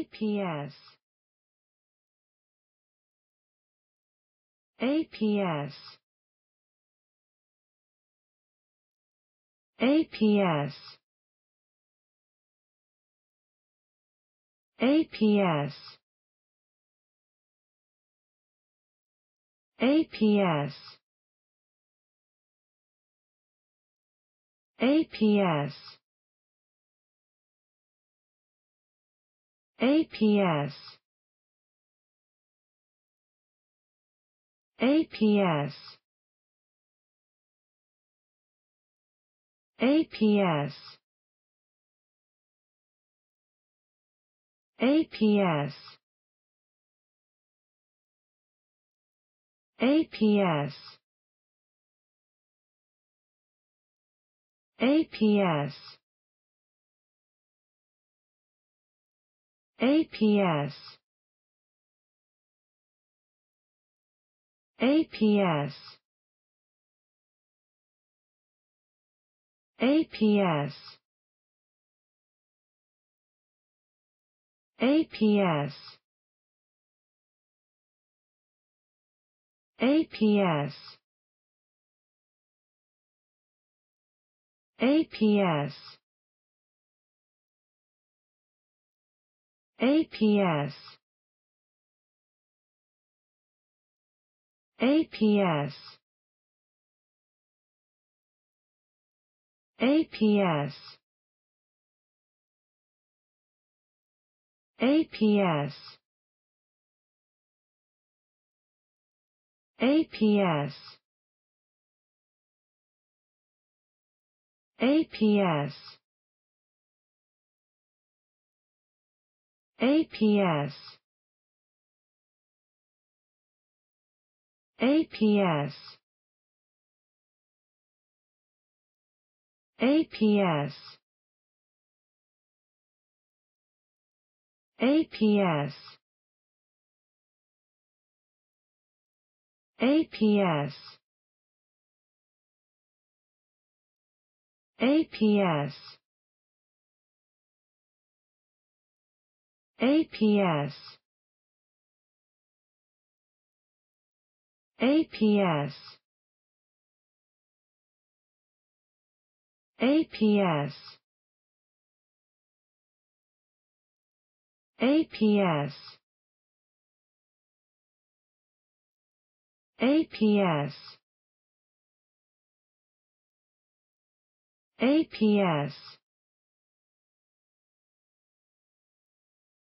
APS APS APS APS APS APS APS APS APS APS APS APS APS APS APS APS APS APS APS APS APS APS APS APS APS APS APS APS APS APS APS APS APS APS APS APS